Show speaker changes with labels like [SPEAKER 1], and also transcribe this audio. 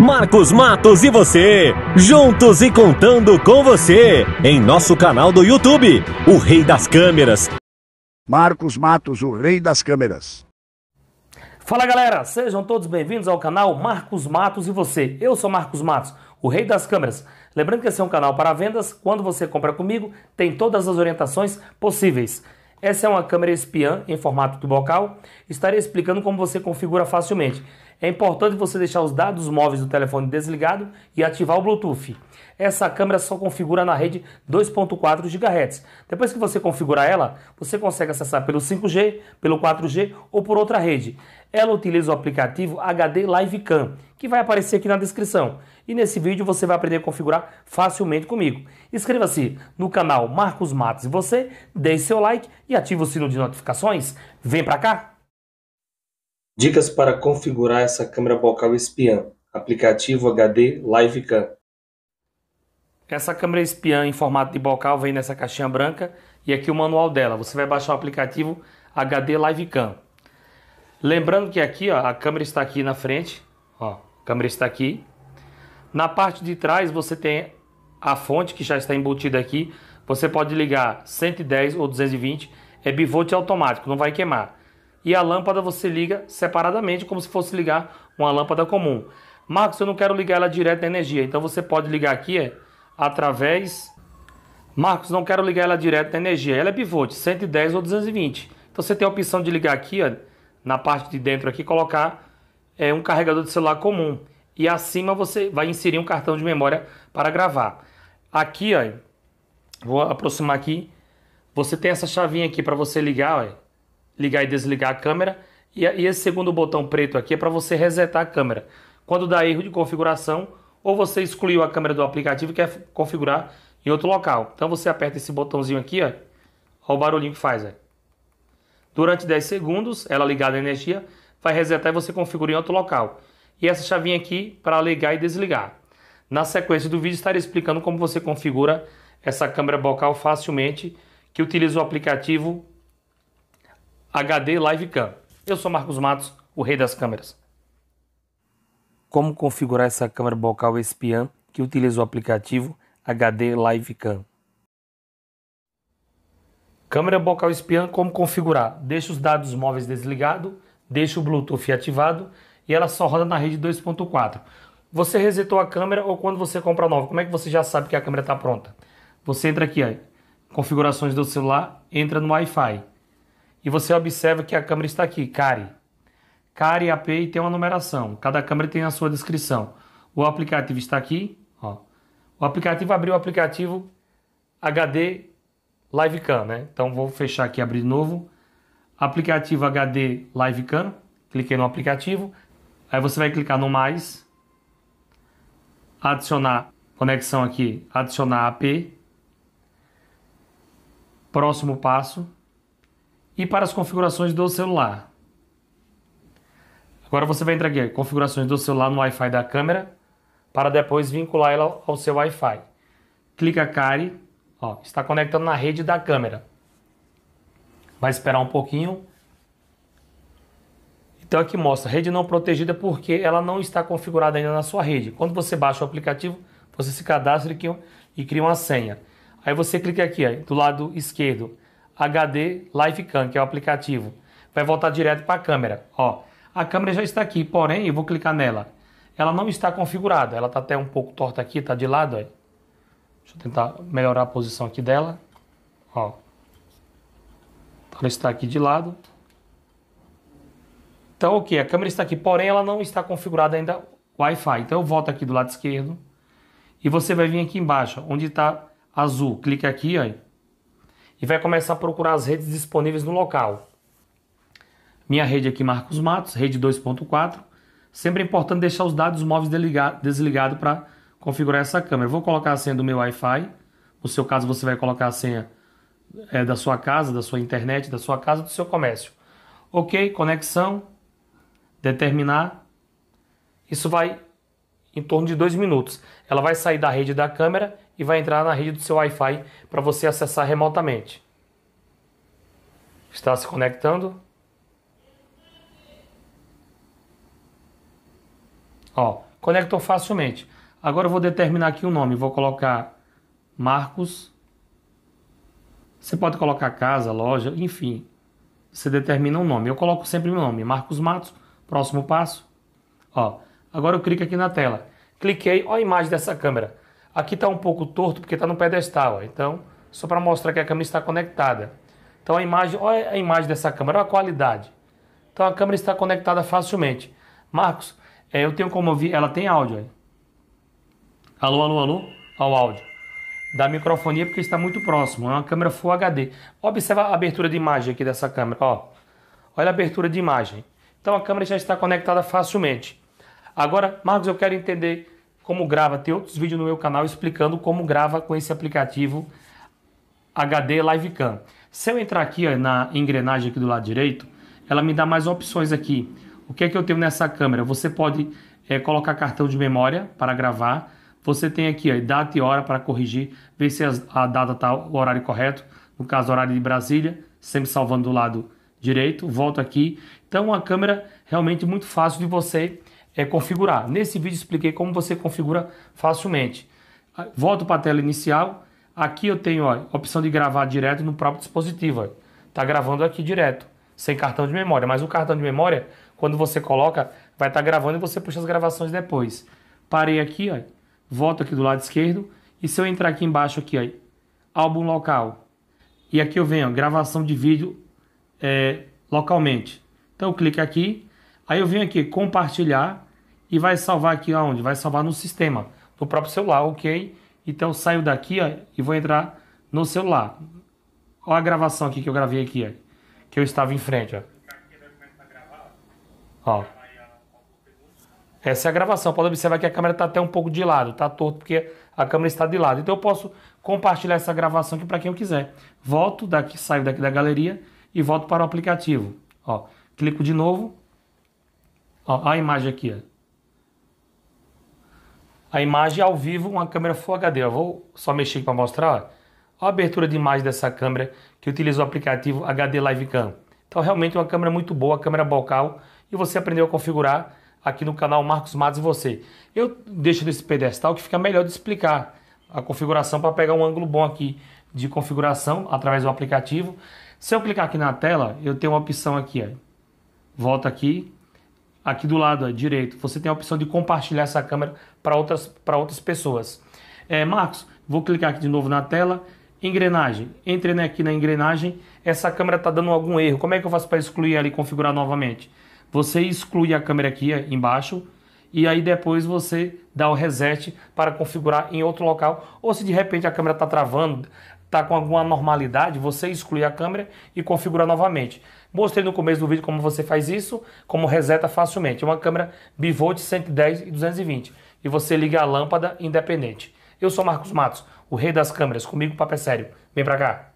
[SPEAKER 1] Marcos Matos e você, juntos e contando com você, em nosso canal do YouTube, o Rei das Câmeras. Marcos Matos, o Rei das Câmeras. Fala galera, sejam todos bem-vindos ao canal Marcos Matos e você. Eu sou Marcos Matos, o Rei das Câmeras. Lembrando que esse é um canal para vendas, quando você compra comigo, tem todas as orientações possíveis. Essa é uma câmera espiã em formato de bocal. Estarei explicando como você configura facilmente. É importante você deixar os dados móveis do telefone desligado e ativar o Bluetooth. Essa câmera só configura na rede 2.4 GHz. Depois que você configurar ela, você consegue acessar pelo 5G, pelo 4G ou por outra rede. Ela utiliza o aplicativo HD Live Cam, que vai aparecer aqui na descrição. E nesse vídeo você vai aprender a configurar facilmente comigo. Inscreva-se no canal Marcos Matos e você, deixe seu like e ative o sino de notificações. Vem pra cá! Dicas para configurar essa câmera bocal espiã. Aplicativo HD LiveCam. Essa câmera espiã em formato de bocal vem nessa caixinha branca e aqui o manual dela. Você vai baixar o aplicativo HD LiveCam. Lembrando que aqui ó, a câmera está aqui na frente, ó, a câmera está aqui. Na parte de trás você tem a fonte que já está embutida aqui. Você pode ligar 110 ou 220, é bivolt automático, não vai queimar e a lâmpada você liga separadamente, como se fosse ligar uma lâmpada comum. Marcos, eu não quero ligar ela direto na energia, então você pode ligar aqui é, através. Marcos, não quero ligar ela direto na energia, ela é pivote, 110 ou 220. Então você tem a opção de ligar aqui, ó, na parte de dentro aqui, colocar é, um carregador de celular comum. E acima você vai inserir um cartão de memória para gravar. Aqui, ó, vou aproximar aqui. Você tem essa chavinha aqui para você ligar, ó, é, ligar e desligar a câmera. E, e esse segundo botão preto aqui é para você resetar a câmera. Quando dá erro de configuração, ou você excluiu a câmera do aplicativo e quer configurar em outro local. Então você aperta esse botãozinho aqui, ó, o barulhinho que faz. Ó. Durante 10 segundos, ela ligada à energia, vai resetar e você configura em outro local. E essa chavinha aqui para ligar e desligar. Na sequência do vídeo estarei explicando como você configura essa câmera bocal facilmente que utiliza o aplicativo HD Live Cam. Eu sou Marcos Matos, o rei das câmeras. Como configurar essa câmera bocal espiã que utiliza o aplicativo HD Live Cam? Câmera bocal espiã, como configurar? Deixa os dados móveis desligado, deixa o Bluetooth ativado e ela só roda na rede 2.4. Você resetou a câmera ou quando você compra nova, como é que você já sabe que a câmera está pronta? Você entra aqui, ó, configurações do celular, entra no Wi-Fi e você observa que a câmera está aqui, CARI. CARI API tem uma numeração, cada câmera tem a sua descrição. O aplicativo está aqui, ó. O aplicativo abriu o aplicativo HD Livecam, né? Então vou fechar aqui, abrir de novo. Aplicativo HD Livecam, cliquei no aplicativo, aí você vai clicar no mais, adicionar conexão aqui, adicionar AP. Próximo passo, e para as configurações do celular. Agora você vai entrar aqui, configurações do celular no Wi-Fi da câmera, para depois vincular ela ao seu Wi-Fi. Clica CARI, ó, está conectando na rede da câmera. Vai esperar um pouquinho. Então aqui mostra rede não protegida porque ela não está configurada ainda na sua rede. Quando você baixa o aplicativo, você se cadastra e cria uma senha. Aí você clica aqui, ó, do lado esquerdo, HD Live Cam, que é o aplicativo. Vai voltar direto para a câmera. Ó, a câmera já está aqui, porém, eu vou clicar nela. Ela não está configurada, ela está até um pouco torta aqui, está de lado. Ó. Deixa eu tentar melhorar a posição aqui dela. Ó, ela está aqui de lado. Então, ok, a câmera está aqui, porém ela não está configurada ainda Wi-Fi. Então eu volto aqui do lado esquerdo e você vai vir aqui embaixo, onde está azul. Clica aqui, ó, e vai começar a procurar as redes disponíveis no local. Minha rede aqui, Marcos Matos, rede 2.4. Sempre é importante deixar os dados móveis desligados para configurar essa câmera. vou colocar a senha do meu Wi-Fi. No seu caso, você vai colocar a senha é, da sua casa, da sua internet, da sua casa, do seu comércio. Ok, conexão, determinar. Isso vai em torno de dois minutos. Ela vai sair da rede da câmera e vai entrar na rede do seu Wi-Fi para você acessar remotamente. Está se conectando? Ó, conectou facilmente. Agora eu vou determinar aqui o um nome, vou colocar Marcos. Você pode colocar casa, loja, enfim. Você determina um nome. Eu coloco sempre meu nome, Marcos Matos. Próximo passo. Ó, Agora eu clico aqui na tela. Cliquei, Olha a imagem dessa câmera. Aqui está um pouco torto porque está no pedestal, ó. então só para mostrar que a câmera está conectada. Então a imagem, olha a imagem dessa câmera, olha a qualidade. Então a câmera está conectada facilmente. Marcos, é, eu tenho como ouvir, ela tem áudio. Olha. Alô, alô, alô, ao áudio. Da microfonia porque está muito próximo, é uma câmera Full HD. Observa a abertura de imagem aqui dessa câmera, ó. Olha a abertura de imagem. Então a câmera já está conectada facilmente. Agora, Marcos, eu quero entender como grava. Tem outros vídeos no meu canal explicando como grava com esse aplicativo HD Livecam. Se eu entrar aqui ó, na engrenagem aqui do lado direito, ela me dá mais opções aqui. O que é que eu tenho nessa câmera? Você pode é, colocar cartão de memória para gravar. Você tem aqui ó, data e hora para corrigir, ver se a data está o horário correto. No caso, horário de Brasília, sempre salvando do lado direito. Volto aqui. Então, uma câmera realmente muito fácil de você é configurar. Nesse vídeo expliquei como você configura facilmente. Volto para a tela inicial. Aqui eu tenho ó, a opção de gravar direto no próprio dispositivo. Está gravando aqui direto, sem cartão de memória. Mas o cartão de memória, quando você coloca, vai estar tá gravando e você puxa as gravações depois. Parei aqui, ó, volto aqui do lado esquerdo. E se eu entrar aqui embaixo, aqui, ó, álbum local. E aqui eu venho, ó, gravação de vídeo é, localmente. Então eu clico aqui, Aí eu venho aqui compartilhar e vai salvar aqui aonde? Vai salvar no sistema, no próprio celular, ok? Então eu saio daqui ó, e vou entrar no celular. Olha a gravação aqui que eu gravei aqui, ó, que eu estava em frente. Ó. ó. Essa é a gravação. Pode observar que a câmera está até um pouco de lado, está torto porque a câmera está de lado. Então eu posso compartilhar essa gravação aqui para quem eu quiser. Volto daqui, saio daqui da galeria e volto para o aplicativo. Ó, clico de novo Ó, a imagem aqui. Ó. A imagem ao vivo, uma câmera Full HD. Eu vou só mexer para mostrar. Ó. a abertura de imagem dessa câmera que utiliza o aplicativo HD Live Cam. Então, realmente uma câmera muito boa, câmera bocal. E você aprendeu a configurar aqui no canal Marcos Matos e você. Eu deixo desse pedestal que fica melhor de explicar a configuração para pegar um ângulo bom aqui de configuração através do aplicativo. Se eu clicar aqui na tela, eu tenho uma opção aqui, ó. volta aqui, aqui do lado direito, você tem a opção de compartilhar essa câmera para outras, para outras pessoas. É, Marcos, vou clicar aqui de novo na tela. Engrenagem. Entrei né, aqui na engrenagem. Essa câmera está dando algum erro. Como é que eu faço para excluir ela e configurar novamente? Você exclui a câmera aqui embaixo e aí depois você dá o reset para configurar em outro local. Ou se de repente a câmera está travando, está com alguma normalidade, você exclui a câmera e configura novamente. Mostrei no começo do vídeo como você faz isso, como reseta facilmente. É uma câmera bivolt 110 e 220 e você liga a lâmpada independente. Eu sou Marcos Matos, o rei das câmeras, comigo papo é sério. Vem pra cá.